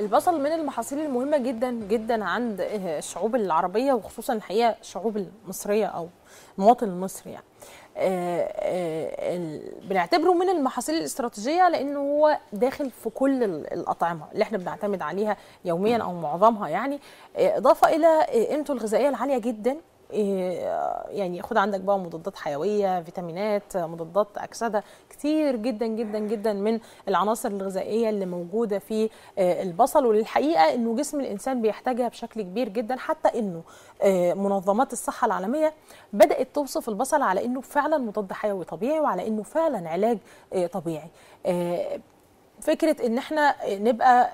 البصل من المحاصيل المهمه جدا جدا عند آه، الشعوب العربيه وخصوصا الحقيقه الشعوب المصريه او المواطن المصري يعني آه، آه، بنعتبره من المحاصيل الاستراتيجيه لانه هو داخل في كل الاطعمه اللي احنا بنعتمد عليها يوميا او معظمها يعني اضافه الى قيمته الغذائيه العاليه جدا إيه، يعني خد عندك بقى مضادات حيويه فيتامينات مضادات اكسده كتير جدا جدا جدا من العناصر الغذائيه اللي موجوده في آه، البصل وللحقيقه انه جسم الانسان بيحتاجها بشكل كبير جدا حتى انه آه، منظمات الصحه العالميه بدات توصف البصل على انه فعلا مضاد حيوي طبيعي وعلى انه فعلا علاج آه، طبيعي فكره ان احنا نبقى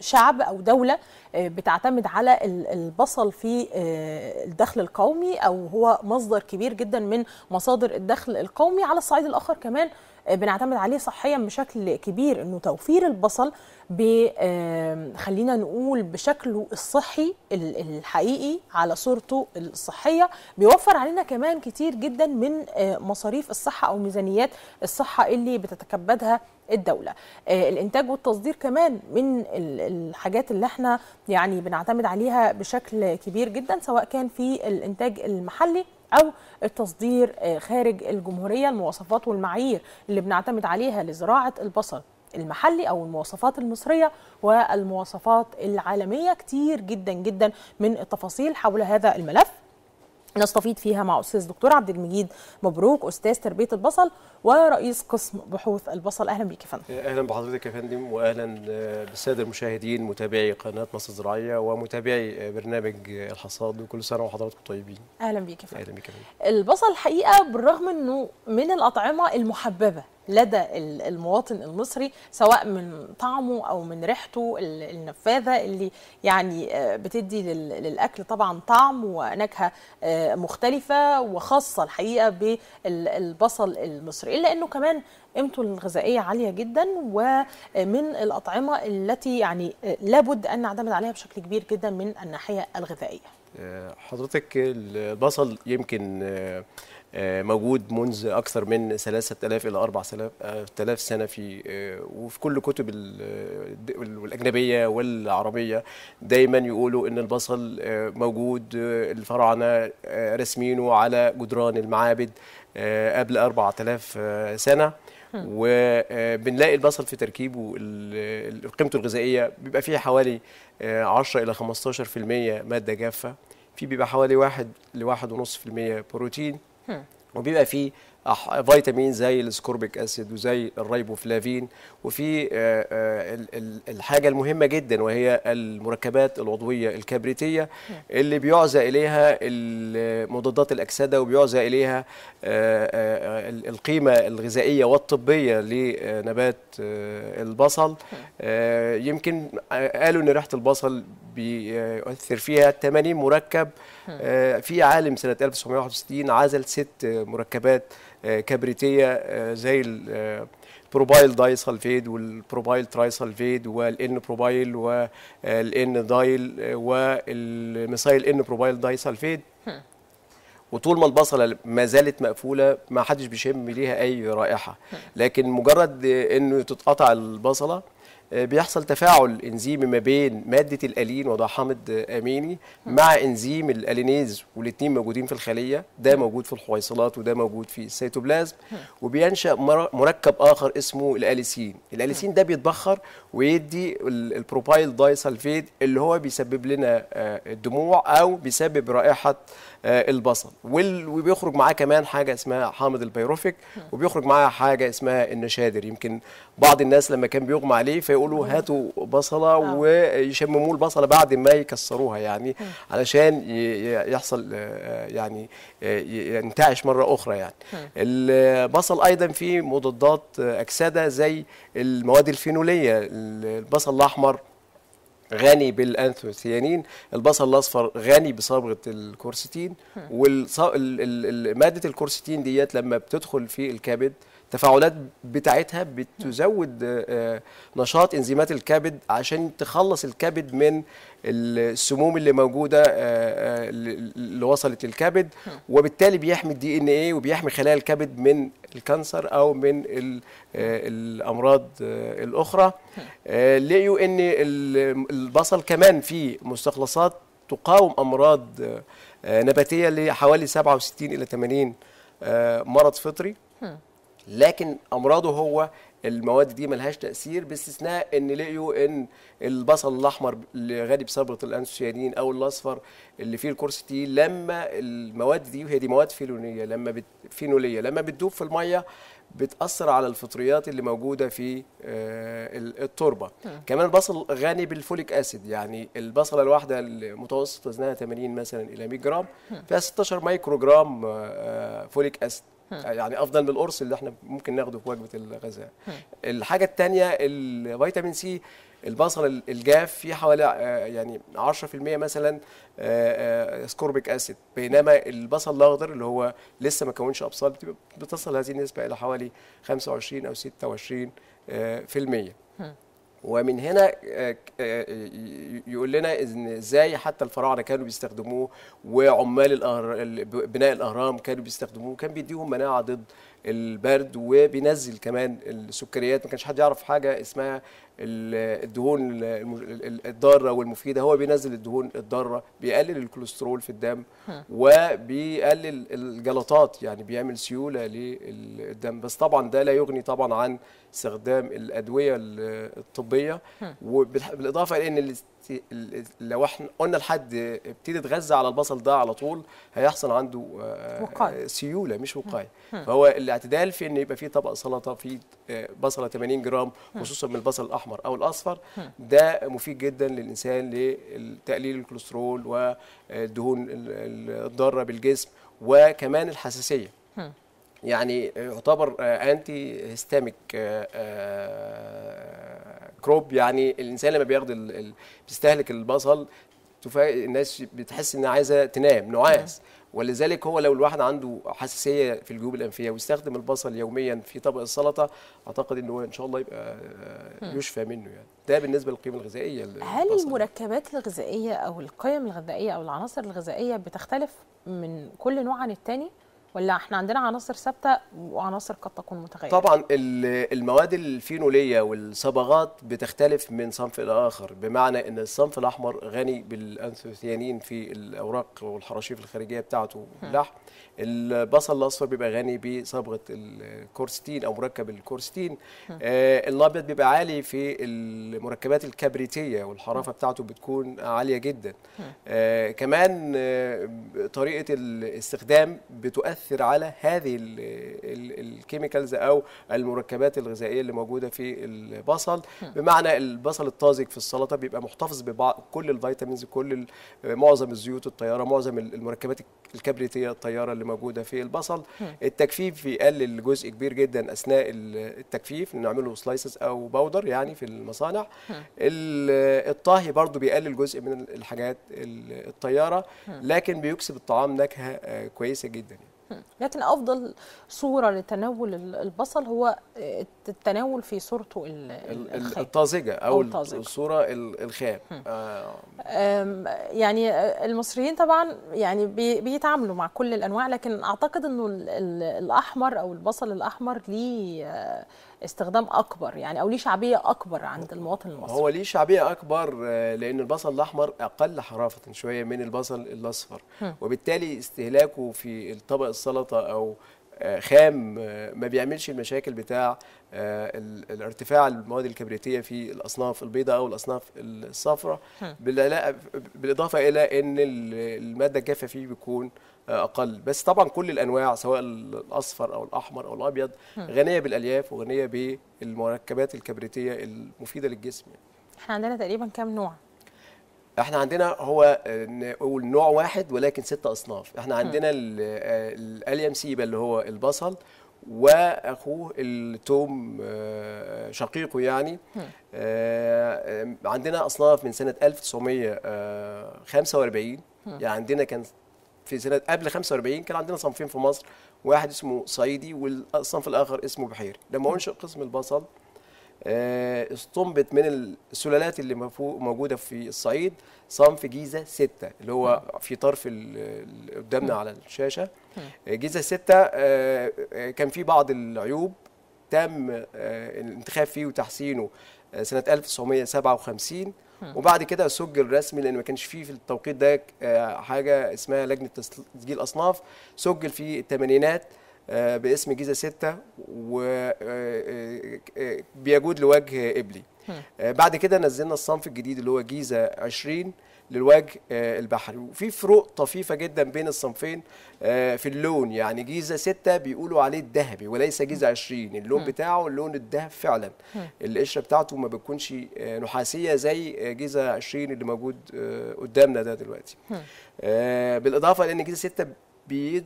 شعب او دوله آه، بتعتمد على البصل في آه، الدخل القومي او هو مصدر كبير جدا من مصادر الدخل القومي على الصعيد الاخر كمان بنعتمد عليه صحيا بشكل كبير انه توفير البصل خلينا نقول بشكله الصحي الحقيقي على صورته الصحيه بيوفر علينا كمان كتير جدا من آه، مصاريف الصحه او ميزانيات الصحه اللي بتتكبدها الدولة آه، الإنتاج والتصدير كمان من الحاجات اللي احنا يعني بنعتمد عليها بشكل كبير جدا سواء كان في الإنتاج المحلي أو التصدير آه، خارج الجمهورية المواصفات والمعايير اللي بنعتمد عليها لزراعة البصل المحلي او المواصفات المصريه والمواصفات العالميه كتير جدا جدا من التفاصيل حول هذا الملف نستفيض فيها مع استاذ دكتور عبد المجيد مبروك استاذ تربيه البصل ورئيس قسم بحوث البصل اهلا بيك يا فندم اهلا بحضرتك يا فندم واهلا بالساده المشاهدين متابعي قناه مصر الزراعيه ومتابعي برنامج الحصاد وكل سنه وحضراتكم طيبين اهلا بيك يا فندم اهلا بيك يا فندم البصل حقيقه بالرغم انه من الاطعمه المحببه لدى المواطن المصري سواء من طعمه او من ريحته النفاذه اللي يعني آه، بتدي للاكل طبعا طعم ونكهه آه، مختلفه وخاصه الحقيقه بالبصل المصري الا انه كمان قيمته الغذائيه عاليه جدا ومن الاطعمه التي يعني آه، لابد ان نعتمد عليها بشكل كبير جدا من الناحيه الغذائيه حضرتك البصل يمكن آه، موجود منذ اكثر من 3000 الى 4000 سنه في آه، وفي كل كتب آه، الاجنبيه والعربيه دايما يقولوا ان البصل موجود الفراعنه رسمينه على جدران المعابد قبل 4000 سنه وبنلاقي البصل في تركيبه قيمته الغذائيه بيبقى فيه حوالي 10 الى 15% ماده جافه في بيبقى حوالي 1 ل 1.5% بروتين وبيبقى فيه فيتامين زي الاسكوربيك اسيد وزي الريبوفلافين وفي آه، آه، الحاجه المهمه جدا وهي المركبات العضويه الكبريتيه اللي بيعزى اليها مضادات الاكسده وبيعزى اليها آه، القيمه الغذائيه والطبيه لنبات البصل يمكن قالوا ان ريحه البصل بيؤثر فيها 80 مركب آه، في عالم سنه 1961 عزل ست مركبات آه، كبريتيه آه، زي البروبايل داي سلفيد والبروبايل تراي سلفيد والان بروبايل والان دايل والميثايل ان بروبايل داي سلفيد وطول ما البصله ما زالت مقفوله ما حدش بيشم ليها اي رائحه لكن مجرد انه تتقطع البصله آه، بيحصل تفاعل انزيمي ما بين ماده الالين وضع حامض اميني مع انزيم الالينيز والاثنين موجودين في الخليه ده موجود في الحويصلات وده موجود في السيتوبلازم وبينشا مركب اخر اسمه الاليسين الاليسين ده بيتبخر ويدي البروبايل داي سلفيد اللي هو بيسبب لنا آه، الدموع او بيسبب رائحه آه، البصل وبيخرج معاه كمان حاجه اسمها حامض البيروفيك وبيخرج معاه حاجه اسمها النشادر يمكن بعض الناس لما كان بيغمى عليه فيقولوا هاتوا بصله آه. ويشمموا البصله بعد ما يكسروها يعني علشان يحصل آه، يعني ينتعش مره اخرى يعني البصل ايضا فيه مضادات اكسده زي المواد الفينوليه البصل الاحمر غني بالانثوسيانين البصل الاصفر غني بصبغه الكورستين وماده الكورستين ديت لما بتدخل في الكبد التفاعلات بتاعتها بتزود آه، آه، نشاط انزيمات الكبد عشان تخلص الكبد من السموم اللي موجوده آه، اللي وصلت للكبد وبالتالي بيحمي الدي ان ايه وبيحمي خلايا الكبد من الكانسر او من الامراض الاخرى لقيوا ان البصل كمان فيه مستخلصات تقاوم امراض نباتيه لحوالي 67 الى 80 مرض فطري لكن امراضه هو المواد دي ملهاش تاثير باستثناء ان لقيوا ان البصل الاحمر اللي غني بصبغه الانسيانين او الاصفر اللي فيه الكورستين لما المواد دي وهي دي مواد فينوليه لما بت فينوليه لما بتدوب في الميه بتاثر على الفطريات اللي موجوده في آه، التربه كمان البصل غني بالفوليك اسيد يعني البصله الواحده المتوسط وزنها 80 مثلا الى 100 جرام فيها 16 مايكرو جرام آه، فوليك اسيد يعني افضل من القرص اللي احنا ممكن ناخده في وجبه الغذاء الحاجه الثانيه الفيتامين سي البصل الجاف فيه حوالي آه، يعني 10% مثلا اسكوربيك آه، اسيد آه، بينما البصل الاخضر اللي هو لسه ما كونش ابصال بتصل هذه النسبه الى حوالي 25 او 26% ومن هنا آه، آه، يقول لنا ان ازاي حتى الفراعنه كانوا بيستخدموه وعمال الأهر... بناء الاهرام كانوا بيستخدموه كان بيديهم مناعه ضد البرد وبينزل كمان السكريات ما كانش حد يعرف حاجه اسمها الدهون الضاره والمفيده هو بينزل الدهون الضاره بيقلل الكوليسترول في الدم وبيقلل الجلطات يعني بيعمل سيوله للدم بس طبعا ده لا يغني طبعا عن استخدام الادويه الطبيه وبالاضافه الى ان لو احنا قلنا لحد ابتدي يتغذى على البصل ده على طول هيحصل عنده آه، وقاية. سيوله مش وقايه فهو الاعتدال في ان يبقى في طبق سلطه في آه، بصله 80 جرام خصوصا من البصل الاحمر او الاصفر ده مفيد جدا للانسان لتقليل الكوليسترول والدهون الضاره بالجسم وكمان الحساسيه يعني يعتبر انتي آه، هيستاميك كروب يعني الانسان لما بياخد ال... ال... بيستهلك البصل تفا... الناس بتحس انها عايزه تنام نعاس ولذلك هو لو الواحد عنده حساسيه في الجيوب الانفيه ويستخدم البصل يوميا في طبق السلطه اعتقد انه ان شاء الله يبقى يشفى منه يعني ده بالنسبه للقيمه الغذائيه هل المركبات الغذائيه او القيم الغذائيه او العناصر الغذائيه بتختلف من كل نوع عن الثاني ولا احنا عندنا عناصر ثابته وعناصر قد تكون متغيره طبعا المواد الفينوليه والصبغات بتختلف من صنف الى اخر بمعنى ان الصنف الاحمر غني بالانثوثيانين في الاوراق والحراشيف الخارجيه بتاعته اللحم البصل الاصفر بيبقى غني بصبغه الكورستين او مركب الكورستين آه الابيض بيبقى عالي في المركبات الكبريتيه والحرافه بتاعته بتكون عاليه جدا آه كمان آه طريقه الاستخدام بتؤثر بتاثر على هذه الكيميكالز أو المركبات الغذائية اللي موجودة في البصل بمعنى البصل الطازج في السلطة بيبقى محتفظ ببعض كل الفيتامينز كل معظم الزيوت الطيارة معظم المركبات الكبريتية الطيارة اللي موجودة في البصل التجفيف بيقلل جزء كبير جدا أثناء التجفيف نعمله سلايسز أو باودر يعني في المصانع الطهي برضو بيقلل جزء من الحاجات الطيارة لكن بيكسب الطعام نكهة آه، كويسة جدا لكن افضل صوره لتناول البصل هو آه، التناول في صورته الطازجه او الطازجة. الصوره الخام آه. يعني آه، المصريين طبعا يعني بيتعاملوا مع كل الانواع لكن اعتقد انه الاحمر او البصل الاحمر ليه آه، استخدام اكبر يعني او ليه شعبيه اكبر عند المواطن المصري هو ليه شعبيه اكبر لان البصل الاحمر اقل حرافه شويه من البصل الاصفر وبالتالي استهلاكه في الطبق السلطه او آه، خام آه، ما بيعملش المشاكل بتاع آه، الارتفاع المواد الكبريتيه في الاصناف البيضاء او الاصناف الصفراء بالاضافه الى ان الماده الجافه فيه بيكون اقل بس طبعا كل الانواع سواء الاصفر او الاحمر او الابيض غنيه بالالياف وغنيه بالمركبات الكبريتيه المفيده للجسم احنا عندنا تقريبا كام نوع احنا عندنا هو نقول نوع واحد ولكن ست اصناف احنا عندنا الاليم سيبا اللي هو البصل واخوه التوم آه، شقيقه يعني آه، آه، عندنا اصناف من سنه 1945 يعني عندنا كان في سنه قبل 45 كان عندنا صنفين في مصر واحد اسمه صعيدي والصنف الاخر اسمه بحيري لما انشئ قسم البصل آه، استنبط من السلالات اللي موجوده في الصعيد صنف جيزه 6 اللي هو في طرف قدامنا على الشاشه آه، جيزه 6 آه، كان في بعض العيوب تم الانتخاب فيه وتحسينه سنه 1957 وبعد كده سجل رسمي لان ما كانش فيه في التوقيت ده حاجه اسمها لجنه تسجيل اصناف سجل في الثمانينات آه، باسم جيزه 6 وبيجود آه، آه، لوجه ابلي بعد كده نزلنا الصنف الجديد اللي هو جيزه 20 للوجه البحري وفي فروق طفيفه جدا بين الصنفين في اللون يعني جيزه 6 بيقولوا عليه الذهبي وليس جيزه 20 اللون بتاعه اللون الذهب فعلا القشره بتاعته ما بتكونش نحاسيه زي جيزه 20 اللي موجود قدامنا ده دلوقتي بالاضافه لان جيزه 6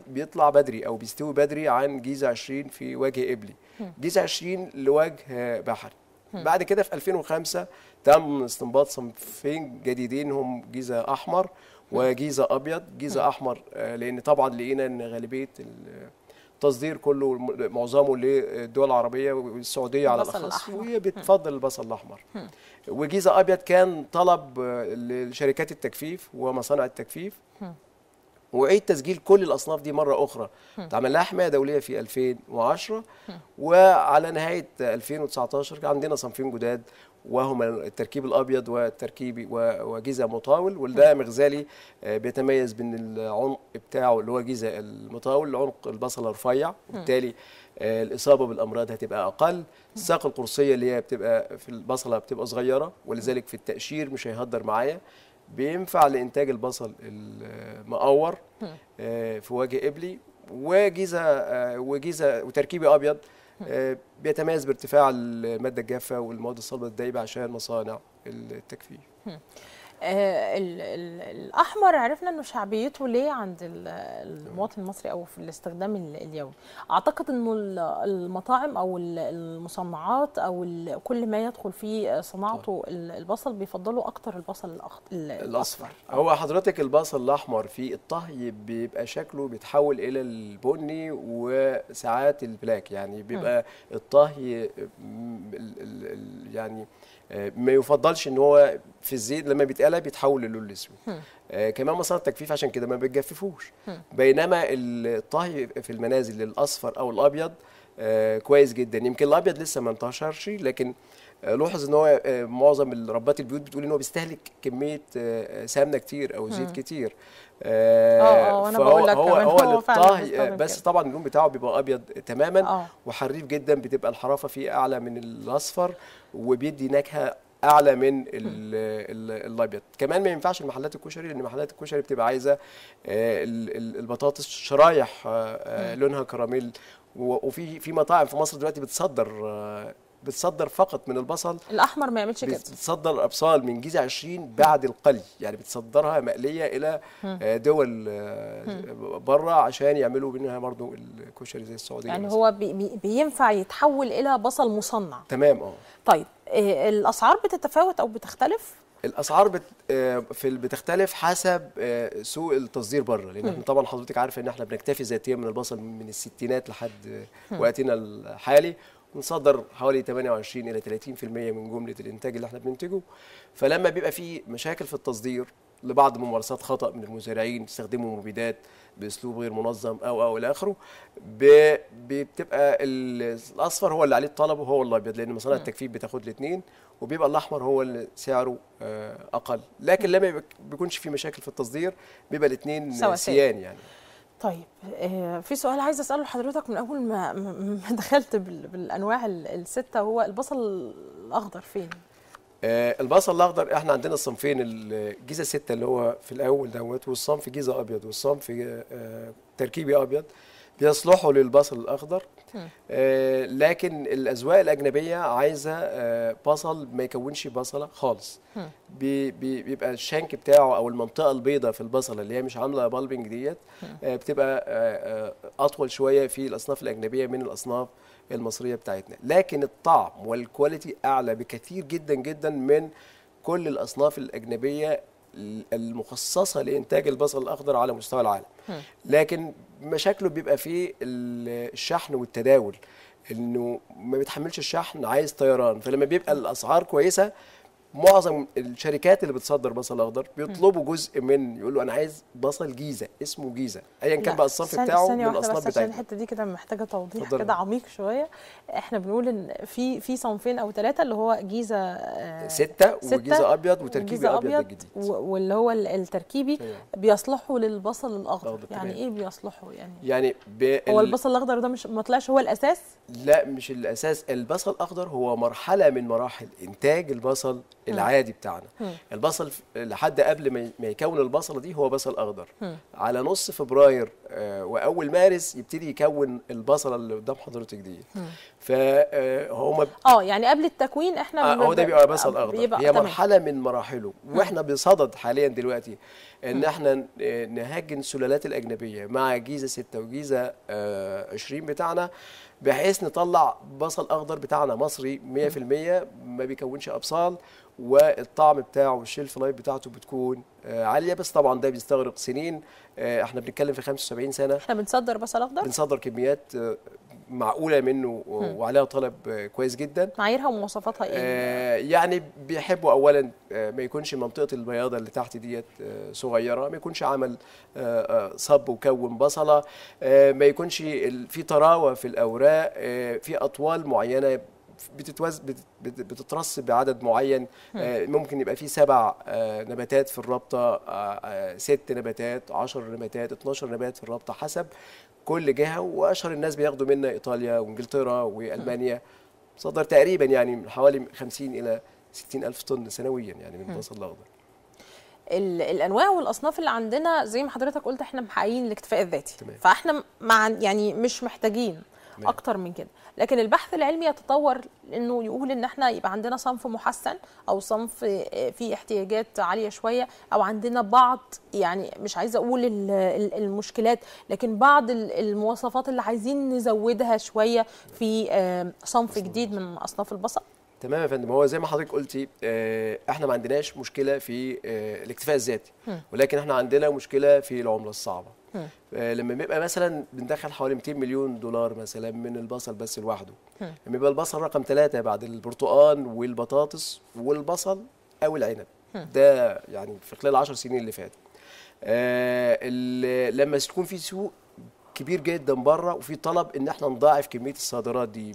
بيطلع بدري او بيستوي بدري عن جيزه 20 في وجه ابلي جيزه 20 لوجه بحري بعد كده في 2005 تم استنباط صنفين جديدين هم جيزه احمر وجيزه ابيض جيزه احمر آه، لان طبعا لقينا ان غالبيه التصدير كله معظمه للدول العربيه والسعوديه على الاخص وهي بتفضل البصل الاحمر وجيزه ابيض كان طلب آه، لشركات التجفيف ومصانع التجفيف واعيد تسجيل كل الاصناف دي مره اخرى اتعمل لها حمايه دوليه في 2010 وعلى نهايه 2019 كان عندنا صنفين جداد وهما التركيب الابيض والتركيب وجيزه مطاول وده مغزالي آه، بيتميز بان العنق بتاعه اللي هو جيزه المطاول عنق البصله رفيع وبالتالي آه، الاصابه بالامراض هتبقى اقل الساق القرصيه اللي هي بتبقى في البصله بتبقى صغيره ولذلك في التقشير مش هيهدر معايا بينفع لانتاج البصل المقور آه، في وجه قبلي وجيزه آه، وجيزه وتركيبي ابيض آه، بيتميز بارتفاع الماده الجافه والمواد الصلبه الدايبه عشان مصانع التكفيف آه، الاحمر عرفنا انه شعبيته ليه عند المواطن المصري او في الاستخدام اليومي اعتقد انه المطاعم او المصنعات او كل ما يدخل في صناعته طيب. البصل بيفضلوا اكتر البصل الاصفر هو حضرتك البصل الاحمر في الطهي بيبقى شكله بيتحول الى البني وساعات البلاك يعني بيبقى الطهي يعني آه، ما يفضلش ان هو في الزيت لما بيتقال الحاله بيتحول للون الاسود آه كمان مصانع التجفيف عشان كده ما بتجففوش بينما الطهي في المنازل الاصفر او الابيض آه كويس جدا يمكن الابيض لسه ما انتشرش لكن آه ان هو آه معظم ربات البيوت بتقول ان هو بيستهلك كميه آه، سمنه كتير او زيت كتير اه, آه،, آه، وانا بقول لك هو هو, هو للطهي بس طبعا اللون بتاعه بيبقى ابيض تماما وحريف جدا بتبقى الحرافه فيه اعلى من الاصفر وبيدي نكهه اعلى من الابيض كمان ما ينفعش المحلات الكشري لان محلات الكشري بتبقى عايزه آه، البطاطس شرايح آه، آه، لونها كراميل وفي في مطاعم في مصر دلوقتي بتصدر بتصدر فقط من البصل الاحمر ما يعملش كده بتصدر الابصال من جيزه 20 بعد القلي يعني بتصدرها مقليه الى دول بره عشان يعملوا منها برضه الكشري زي السعوديه يعني مثلا. هو بي بينفع يتحول الى بصل مصنع تمام اه طيب آه، الاسعار بتتفاوت او بتختلف الاسعار بت... آه، في بتختلف حسب آه، سوق التصدير بره لان احنا طبعا حضرتك عارفه ان احنا بنكتفي ذاتيا من البصل من الستينات لحد وقتنا الحالي بنصدر حوالي 28 الى 30% من جمله الانتاج اللي احنا بننتجه فلما بيبقى في مشاكل في التصدير لبعض ممارسات خطا من المزارعين استخدموا مبيدات باسلوب غير منظم او او الى اخره بتبقى الاصفر هو اللي عليه الطلب وهو الابيض لان مصانع نعم. التجفيف بتاخد الاثنين وبيبقى الاحمر هو اللي سعره آه، اقل لكن لما بيكونش في مشاكل في التصدير بيبقى الاثنين سيان يعني طيب آه، في سؤال عايز اساله لحضرتك من اول ما دخلت بالانواع السته هو البصل الاخضر فين آه، البصل الاخضر احنا عندنا صنفين الجيزه 6 اللي هو في الاول دوت والصنف جيزه ابيض والصنف آه، تركيبي ابيض بيصلحوا للبصل الاخضر آه لكن الاذواق الاجنبيه عايزه آه بصل ما يكونش بصله خالص بي بي بيبقى الشنك بتاعه او المنطقه البيضاء في البصله اللي هي مش عامله بالبنج ديت آه بتبقى آه، اطول شويه في الاصناف الاجنبيه من الاصناف المصريه بتاعتنا لكن الطعم والكواليتي اعلى بكثير جدا جدا من كل الاصناف الاجنبيه المخصصه لانتاج البصل الاخضر على مستوى العالم لكن مشاكله بيبقى في الشحن والتداول انه ما بيتحملش الشحن عايز طيران فلما بيبقى الاسعار كويسه معظم الشركات اللي بتصدر بصل اخضر بيطلبوا جزء من يقول له انا عايز بصل جيزه اسمه جيزه ايا كان بقى الصنف بتاعه من الاصناف بتاعته الحته دي كده محتاجه توضيح كده عميق شويه احنا بنقول ان في في صنفين او ثلاثه اللي هو جيزه ستة, آه، ستة وجيزه ابيض وتركيبي ابيض, أبيض جديد واللي هو التركيبي بيصلحوا للبصل الاخضر يعني ايه بيصلحوا يعني يعني هو البصل الاخضر ده مش ما طلعش هو الاساس لا مش الاساس البصل الاخضر هو مرحله من مراحل انتاج البصل العادي بتاعنا البصل لحد قبل ما يكون البصله دي هو بصل اخضر على نص فبراير آه، واول مارس يبتدي يكون البصله اللي قدام حضرتك دي فهم آه،, اه يعني قبل التكوين احنا آه هو ده بيبقى بصل اخضر بيبقى هي مرحله من مراحله واحنا بصدد حاليا دلوقتي ان احنا نهاجن السلالات الاجنبيه مع جيزه 6 وجيزه 20 آه، بتاعنا بحيث نطلع بصل اخضر بتاعنا مصري 100% ما بيكونش ابصال والطعم بتاعه والشيلف لايف بتاعته بتكون آه، عاليه بس طبعا ده بيستغرق سنين آه، احنا بنتكلم في 75 سنه احنا بنصدر بصل اخضر بنصدر كميات آه، معقوله منه وعليها طلب كويس جدا معاييرها ومواصفاتها ايه آه، يعني بيحبوا اولا آه، ما يكونش منطقه البياضه اللي تحت ديت آه، صغيره ما يكونش عمل صب وكون بصله ما يكونش في طراوه في الاوراق في اطوال معينه بتتوز بتترص بعدد معين ممكن يبقى فيه سبع نباتات في الرابطه ست نباتات 10 نباتات 12 نبات في الرابطه حسب كل جهه واشهر الناس بياخدوا منا ايطاليا وانجلترا والمانيا صدر تقريبا يعني من حوالي 50 الى 60 الف طن سنويا يعني من البصل الاخضر الانواع والاصناف اللي عندنا زي ما حضرتك قلت احنا محققين الاكتفاء الذاتي تمام. فاحنا مع يعني مش محتاجين مم. اكتر من كده لكن البحث العلمي يتطور انه يقول ان احنا يبقى عندنا صنف محسن او صنف آه، فيه احتياجات عاليه شويه او عندنا بعض يعني مش عايزه اقول المشكلات لكن بعض المواصفات اللي عايزين نزودها شويه في آه، صنف جديد من اصناف البصل تمام يا فندم هو زي ما حضرتك قلتي آه، احنا ما عندناش مشكله في الاكتفاء الذاتي ولكن احنا عندنا مشكله في العمله الصعبه آه، لما بيبقى مثلا بندخل حوالي 200 مليون دولار مثلا من البصل بس لوحده لما يبقى البصل رقم ثلاثة بعد البرتقال والبطاطس والبصل او العنب ده يعني في خلال 10 سنين اللي فاتوا آه لما تكون في سوق كبير جدا بره وفي طلب ان احنا نضاعف كميه الصادرات دي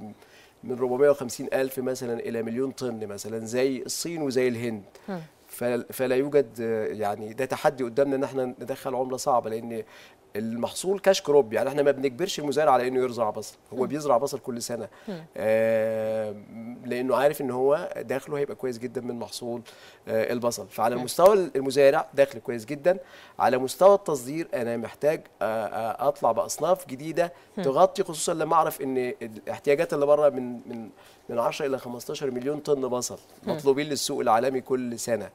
من 450 الف مثلا الى مليون طن مثلا زي الصين وزي الهند فلا يوجد يعني ده تحدي قدامنا ان احنا ندخل عمله صعبه لان المحصول كاش كروب يعني احنا ما بنجبرش المزارع على انه يزرع بصل هو م. بيزرع بصل كل سنه آه لانه عارف ان هو دخله هيبقى كويس جدا من محصول آه البصل فعلى م. مستوى المزارع دخل كويس جدا على مستوى التصدير انا محتاج آه, آه، اطلع باصناف جديده م. تغطي خصوصا لما اعرف ان الاحتياجات اللي بره من من من 10 الى 15 مليون طن بصل مطلوبين للسوق العالمي كل سنه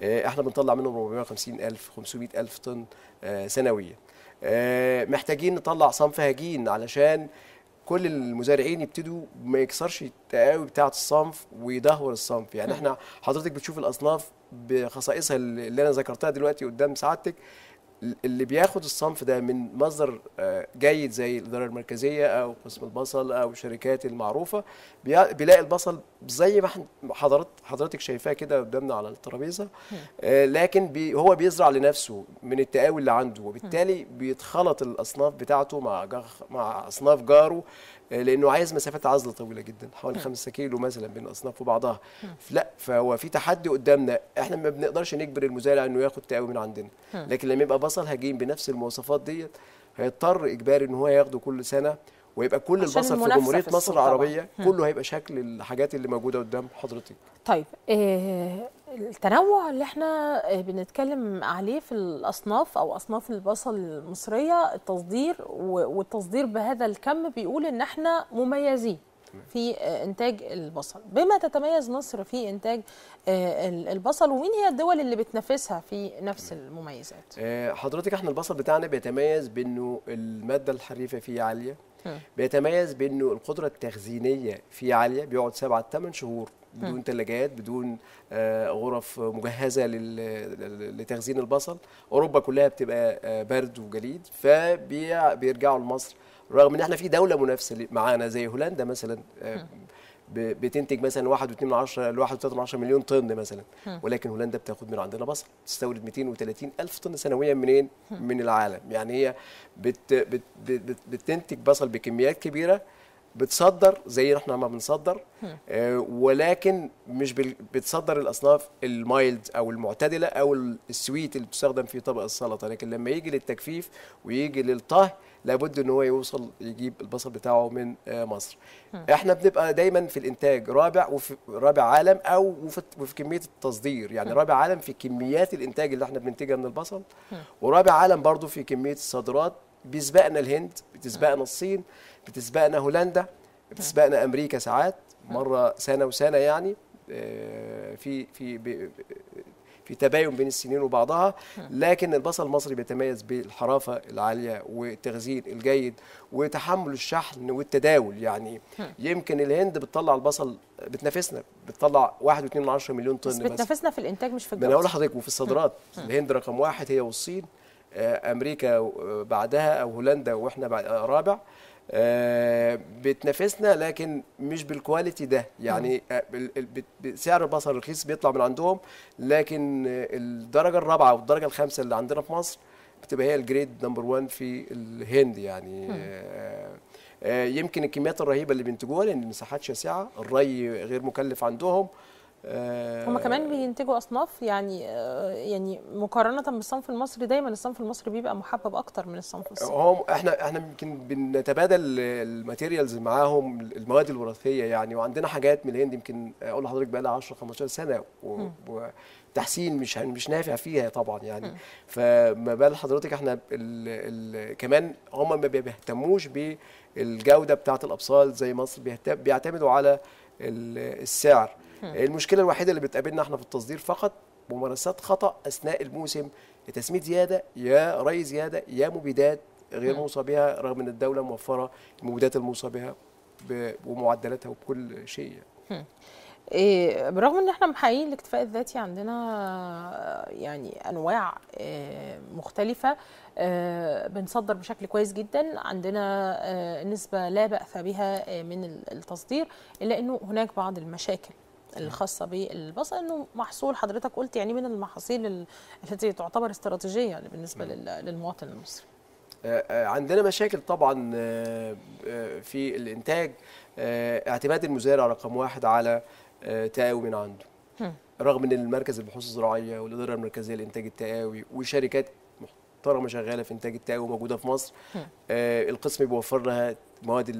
آه احنا بنطلع منهم 450 الف 500 الف طن آه سنويا آه، محتاجين نطلع صنف هجين علشان كل المزارعين يبتدوا ما يكسرش التقاوي بتاعه الصنف ويدهور الصنف يعني احنا حضرتك بتشوف الاصناف بخصائصها اللي انا ذكرتها دلوقتي قدام سعادتك اللي بياخد الصنف ده من مصدر آه، جيد زي الاداره المركزيه او قسم البصل او الشركات المعروفه بيلاقي البصل زي ما حضرت حضرتك شايفاه كده قدامنا على الترابيزه آه، لكن بي هو بيزرع لنفسه من التقاوي اللي عنده وبالتالي بيتخلط الاصناف بتاعته مع مع اصناف جاره لانه عايز مسافات عزل طويله جدا حوالي 5 كيلو مثلا بين اصناف وبعضها لا فهو في تحدي قدامنا احنا ما بنقدرش نجبر المزارع انه ياخد تقاوي من عندنا لكن لما يبقى بصل هجين بنفس المواصفات ديت هيضطر اجباري ان هو ياخده كل سنه ويبقى كل البصل في جمهوريه مصر العربيه كله هيبقى شكل الحاجات اللي موجوده قدام حضرتك طيب آه، التنوع اللي احنا بنتكلم عليه في الاصناف او اصناف البصل المصريه التصدير والتصدير بهذا الكم بيقول ان احنا مميزين في انتاج البصل بما تتميز مصر في انتاج آه، البصل ومين هي الدول اللي بتنافسها في نفس المميزات آه، حضرتك احنا البصل بتاعنا بيتميز بانه الماده الحريفه فيه عاليه بيتميز بانه القدره التخزينيه فيه عاليه بيقعد 7 8 شهور بدون ثلاجات بدون آه، غرف مجهزه لتخزين البصل اوروبا كلها بتبقى آه، برد وجليد فبيرجعوا لمصر رغم ان احنا في دوله منافسه معانا زي هولندا مثلا آه، بتنتج مثلا 1.2 ل 1.3 مليون طن مثلا ولكن هولندا بتاخد من عندنا بصل تستورد 230 الف طن سنويا منين من العالم يعني هي بت بت بت بتنتج بصل بكميات كبيره بتصدر زي احنا ما بنصدر آه ولكن مش بتصدر الاصناف المايلد او المعتدله او السويت اللي بتستخدم في طبق السلطه لكن لما يجي للتجفيف ويجي للطهي لابد ان هو يوصل يجيب البصل بتاعه من آه مصر احنا بنبقى دايما في الانتاج رابع وفي رابع عالم او وفي, وفي كميه التصدير يعني رابع عالم في كميات الانتاج اللي احنا بننتجها من البصل ورابع عالم برضو في كميه الصادرات بيسبقنا الهند بتسبقنا الصين بتسبقنا هولندا بتسبقنا امريكا ساعات مره سنه وسنه يعني آه، في في في تباين بين السنين وبعضها لكن البصل المصري بيتميز بالحرافه العاليه والتخزين الجيد وتحمل الشحن والتداول يعني يمكن الهند بتطلع البصل بتنافسنا بتطلع 1.2 مليون طن بس بتنافسنا في الانتاج مش في الجوده انا هقول لحضرتك وفي الصادرات الهند رقم واحد هي والصين آه، امريكا آه، بعدها او هولندا واحنا آه، رابع بتنافسنا لكن مش بالكواليتي ده يعني سعر البصل الرخيص بيطلع من عندهم لكن الدرجه الرابعه والدرجه الخامسه اللي عندنا في مصر بتبقى هي الجريد نمبر 1 في الهند يعني يمكن الكميات الرهيبه اللي بينتجوها لان المساحات شاسعه الري غير مكلف عندهم آه، هم كمان بينتجوا اصناف يعني آه، يعني مقارنه بالصنف المصري دايما الصنف المصري بيبقى محبب اكتر من الصنف الصيني هو احنا احنا يمكن بنتبادل الماتيريالز معاهم المواد الوراثيه يعني وعندنا حاجات من الهند يمكن اقول لحضرتك بقى لها 10 15 سنه وتحسين مش مش نافع فيها طبعا يعني م. فما بال حضرتك احنا الـ الـ كمان هم ما بيهتموش بالجوده بتاعه الابصال زي مصر بيعتمدوا على السعر المشكله الوحيده اللي بتقابلنا احنا في التصدير فقط ممارسات خطا اثناء الموسم لتسميه زياده يا ري زياده يا مبيدات غير موصى بها رغم ان الدوله موفره المبيدات الموصى بها ومعدلاتها وبكل شيء يعني. إيه برغم ان احنا محققين الاكتفاء الذاتي عندنا يعني انواع إيه مختلفه إيه بنصدر بشكل كويس جدا عندنا آه، نسبه لا باس بها آه، من التصدير الا انه هناك بعض المشاكل الخاصه بالبصل انه محصول حضرتك قلت يعني من المحاصيل التي تعتبر استراتيجيه يعني بالنسبه نعم. للمواطن المصري آه، آه، عندنا مشاكل طبعا آه، في الانتاج اعتماد المزارع رقم واحد على تقاوي من عنده رغم ان المركز البحوث الزراعيه والاداره المركزيه لانتاج التقاوي وشركات محترمه شغاله في انتاج التقاوي موجوده في مصر القسم بيوفر لها مواد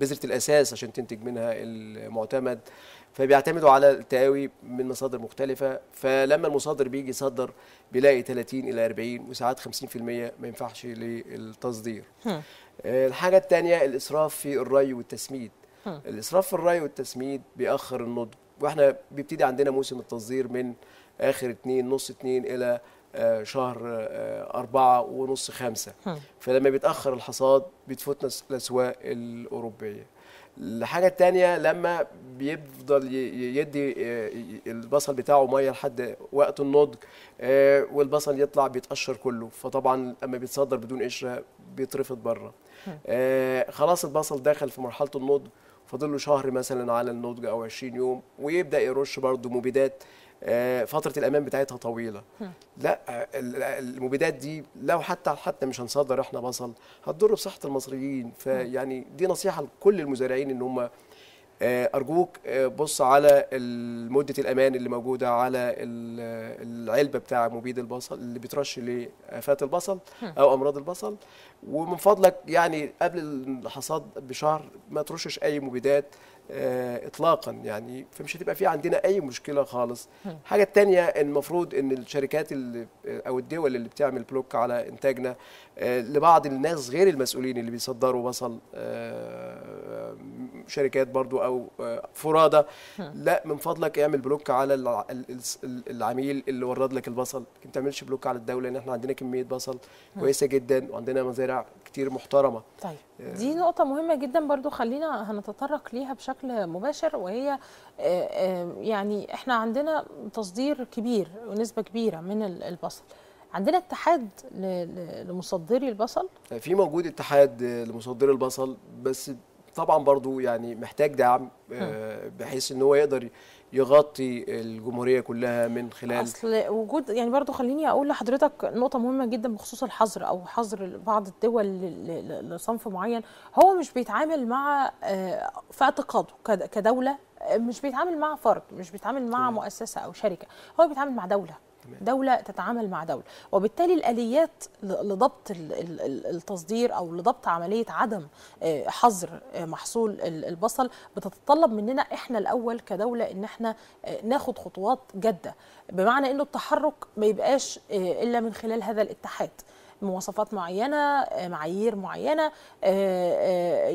بذره الاساس عشان تنتج منها المعتمد فبيعتمدوا على التقاوي من مصادر مختلفه فلما المصادر بيجي يصدر بيلاقي 30 الى 40 وساعات 50% ما ينفعش للتصدير آه، الحاجه الثانيه الاسراف في الري والتسميد الاسراف في الري والتسميد بيأخر النضج واحنا بيبتدي عندنا موسم التصدير من اخر اثنين نص اثنين الى آه، شهر آه، أربعة ونص خمسة فلما بيتأخر الحصاد بتفوتنا الأسواق الأوروبية الحاجة الثانية لما بيفضل يدي آه، البصل بتاعه مية لحد وقت النضج والبصل يطلع بيتقشر كله فطبعا لما بيتصدر بدون قشرة بيترفض بره خلاص البصل دخل في مرحلة النضج فاضل له شهر مثلا على النضج او 20 يوم ويبدا يرش برضه مبيدات آه، فتره الامان بتاعتها طويله لا آه، المبيدات دي لو حتى حتى مش هنصدر احنا بصل هتضر بصحه المصريين فيعني دي نصيحه لكل المزارعين ان هم آه، ارجوك بص على مده الامان اللي موجوده على العلبه بتاع مبيد البصل اللي بترش لافات البصل او امراض البصل ومن فضلك يعني قبل الحصاد بشهر ما ترشش اي مبيدات آه، اطلاقا يعني فمش هتبقى في عندنا اي مشكله خالص حاجه تانية المفروض ان الشركات اللي آه، او الدول اللي بتعمل بلوك على انتاجنا آه، لبعض الناس غير المسؤولين اللي بيصدروا بصل شركات برضو او فرادى لا من فضلك اعمل بلوك على العميل اللي ورد لك البصل ما تعملش بلوك على الدوله ان احنا عندنا كميه بصل كويسه جدا وعندنا مزارع كتير محترمه طيب آه، دي نقطه مهمه جدا برضو خلينا هنتطرق ليها بشكل مباشر وهي آه، آه، يعني احنا عندنا تصدير كبير ونسبه كبيره من البصل عندنا اتحاد لمصدري البصل في موجود اتحاد لمصدري البصل بس طبعا برضو يعني محتاج دعم بحيث ان هو يقدر يغطي الجمهوريه كلها من خلال اصل وجود يعني برضو خليني اقول لحضرتك نقطه مهمه جدا بخصوص الحظر او حظر بعض الدول لصنف معين هو مش بيتعامل مع آه، في اعتقاده كدوله آه، مش بيتعامل مع فرد مش بيتعامل مع مؤسسه او شركه هو بيتعامل مع دوله دوله تتعامل مع دوله وبالتالي الاليات لضبط التصدير او لضبط عمليه عدم آه، حظر آه، محصول البصل بتتطلب مننا احنا الاول كدوله ان احنا آه، ناخد خطوات جاده بمعنى انه التحرك ما يبقاش الا من خلال هذا الاتحاد مواصفات معينه معايير معينه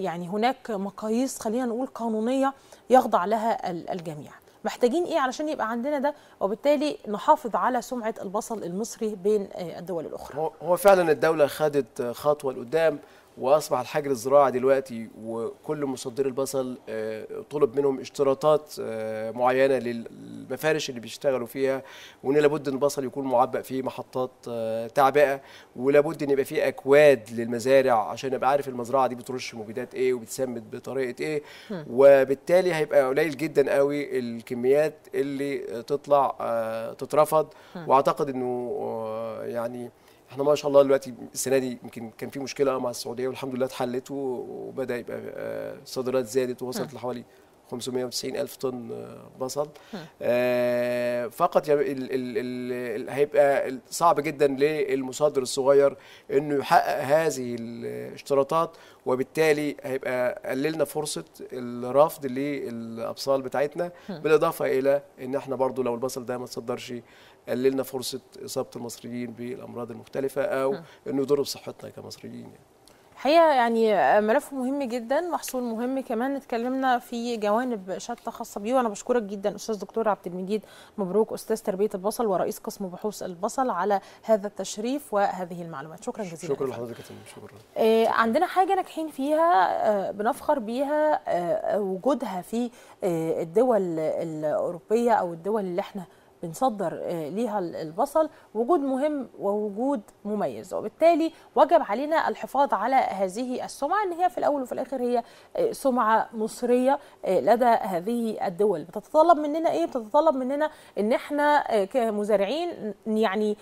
يعني هناك مقاييس خلينا نقول قانونيه يخضع لها الجميع محتاجين ايه علشان يبقى عندنا ده وبالتالي نحافظ على سمعه البصل المصري بين آه، الدول الاخرى هو فعلا الدوله خدت خطوه لقدام واصبح الحجر الزراعي دلوقتي وكل مصدري البصل آه، طلب منهم اشتراطات آه، معينه للمفارش اللي بيشتغلوا فيها وان لابد ان البصل يكون معبأ في محطات آه، تعبئه ولابد ان يبقى في اكواد للمزارع عشان ابقى عارف المزرعه دي بترش مبيدات ايه وبتسمد بطريقه ايه وبالتالي هيبقى قليل جدا قوي الكميات اللي تطلع تترفض واعتقد انه يعني احنا ما شاء الله دلوقتي السنه دي يمكن كان في مشكله مع السعوديه والحمد لله اتحلت وبدا يبقى الصادرات آه، زادت ووصلت لحوالي 590 ألف طن آه، بصل آه، فقط هيبقى صعب جدا للمصدر الصغير انه يحقق هذه الاشتراطات وبالتالي هيبقى قللنا فرصه الرفض للابصال بتاعتنا بالاضافه الى ان احنا برضو لو البصل ده ما تصدرش قللنا فرصه اصابه المصريين بالامراض المختلفه او انه يضر بصحتنا كمصريين يعني. الحقيقه يعني ملف مهم جدا محصول مهم كمان اتكلمنا في جوانب شتى خاصه بيه وانا بشكرك جدا استاذ دكتور عبد المجيد مبروك استاذ تربيه البصل ورئيس قسم بحوث البصل على هذا التشريف وهذه المعلومات شكرا جزيلا شكرا لحضرتك شكرا آه عندنا حاجه ناجحين فيها آه بنفخر بيها آه وجودها في آه، الدول الاوروبيه او الدول اللي احنا بنصدر آه، ليها البصل وجود مهم ووجود مميز وبالتالي وجب علينا الحفاظ على هذه السمعة إن هي في الأول وفي الآخر هي آه، سمعة مصرية آه، لدى هذه الدول بتتطلب مننا إيه؟ بتتطلب مننا إن إحنا كمزارعين يعني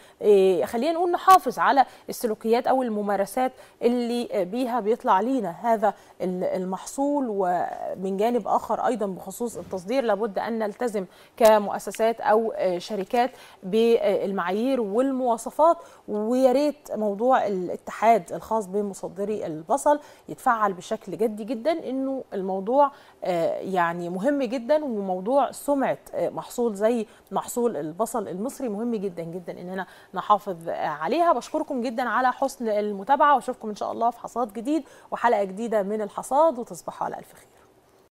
خلينا نقول نحافظ على السلوكيات أو الممارسات اللي بيها بيطلع لينا هذا المحصول ومن جانب آخر أيضا بخصوص التصدير لابد أن نلتزم كمؤسسات أو الشركات بالمعايير والمواصفات ويا ريت موضوع الاتحاد الخاص بمصدري البصل يتفعل بشكل جدي جدا انه الموضوع آه، يعني مهم جدا وموضوع سمعه آه، محصول زي محصول البصل المصري مهم جدا جدا اننا نحافظ عليها بشكركم جدا على حسن المتابعه واشوفكم ان شاء الله في حصاد جديد وحلقه جديده من الحصاد وتصبحوا على الف خير